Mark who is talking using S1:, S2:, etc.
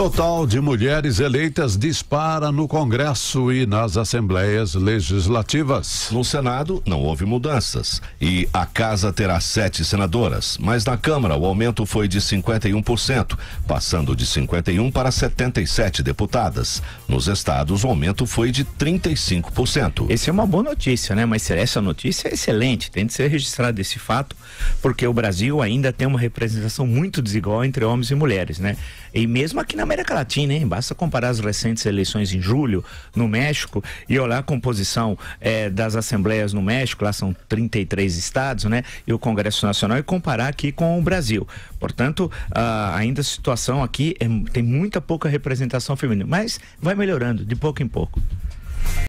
S1: Total de mulheres eleitas dispara no Congresso e nas assembleias
S2: legislativas. No Senado, não houve mudanças e a casa terá sete senadoras, mas na Câmara o aumento foi de 51%, passando de 51 para 77 deputadas. Nos estados, o aumento foi de 35%.
S3: Essa é uma boa notícia, né? Mas essa notícia é excelente, tem de ser registrado esse fato, porque o Brasil ainda tem uma representação muito desigual entre homens e mulheres, né? E mesmo aqui na América Latina, hein? Basta comparar as recentes eleições em julho no México e olhar a composição é, das assembleias no México, lá são 33 estados, né? E o Congresso Nacional e comparar aqui com o Brasil. Portanto, uh, ainda a situação aqui é, tem muita pouca representação feminina, mas vai melhorando de pouco em pouco.